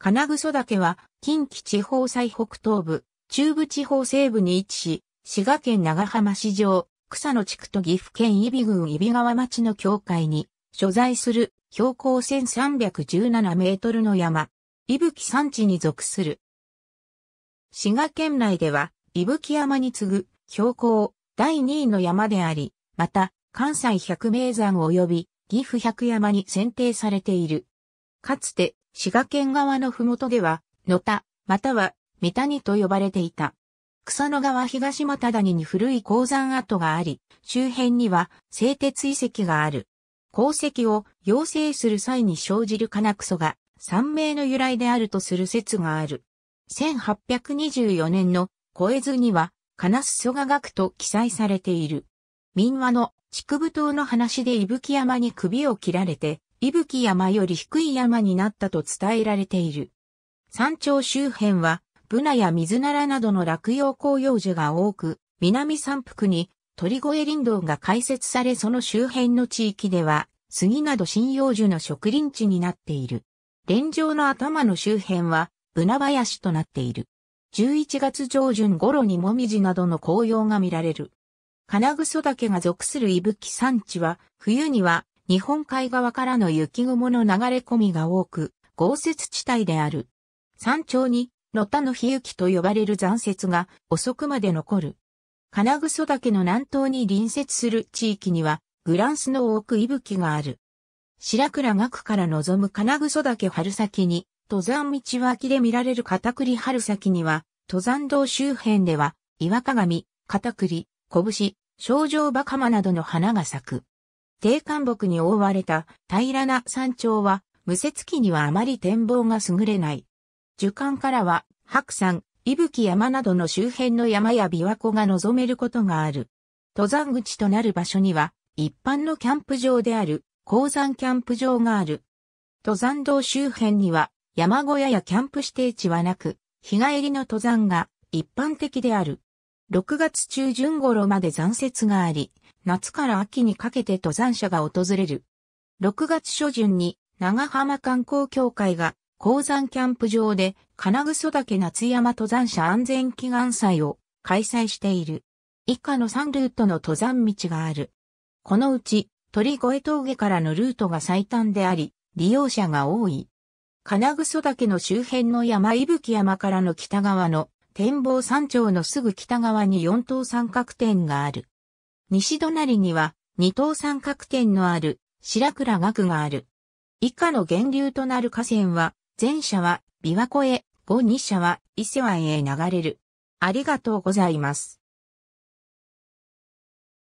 金草岳は近畿地方最北東部、中部地方西部に位置し、滋賀県長浜市上、草野地区と岐阜県伊比郡伊比川町の境界に所在する標高1317メートルの山、伊吹山地に属する。滋賀県内では、伊吹山に次ぐ標高第2位の山であり、また、関西百名山及び岐阜百山に選定されている。かつて、滋賀県側の麓では、野田、または三谷と呼ばれていた。草野川東又谷に古い鉱山跡があり、周辺には製鉄遺跡がある。鉱石を養成する際に生じる金草が三名の由来であるとする説がある。1824年の小図には、金裾が学と記載されている。民話の竹部島の話で伊吹山に首を切られて、伊吹山より低い山になったと伝えられている。山頂周辺は、ブナや水ならなどの落葉広葉樹が多く、南山腹に鳥越林道が開設されその周辺の地域では、杉など針葉樹の植林地になっている。連城の頭の周辺は、ブナ林となっている。11月上旬頃にもみじなどの紅葉が見られる。金草岳が属する伊吹山地は、冬には日本海側からの雪雲の流れ込みが多く、豪雪地帯である。山頂に、野田の日雪と呼ばれる残雪が遅くまで残る。金草岳の南東に隣接する地域には、グランスの多く息吹がある。白倉岳から望む金草岳春先に、登山道脇で見られる片栗春先には、登山道周辺では、岩鏡、片栗、拳、症状バカマなどの花が咲く。低寒木に覆われた平らな山頂は、無雪期にはあまり展望が優れない。樹幹からは、白山、伊吹山などの周辺の山や琵琶湖が望めることがある。登山口となる場所には、一般のキャンプ場である、鉱山キャンプ場がある。登山道周辺には、山小屋やキャンプ指定地はなく、日帰りの登山が一般的である。6月中旬頃まで残雪があり、夏から秋にかけて登山者が訪れる。6月初旬に長浜観光協会が鉱山キャンプ場で金草岳夏山登山者安全祈願祭を開催している。以下の3ルートの登山道がある。このうち鳥越峠からのルートが最短であり、利用者が多い。金草岳の周辺の山伊吹山からの北側の展望山頂のすぐ北側に四等三角点がある。西隣には二等三角点のある白倉岳がある。以下の源流となる河川は、前者は琵琶湖へ、後2社は伊勢湾へ流れる。ありがとうございます。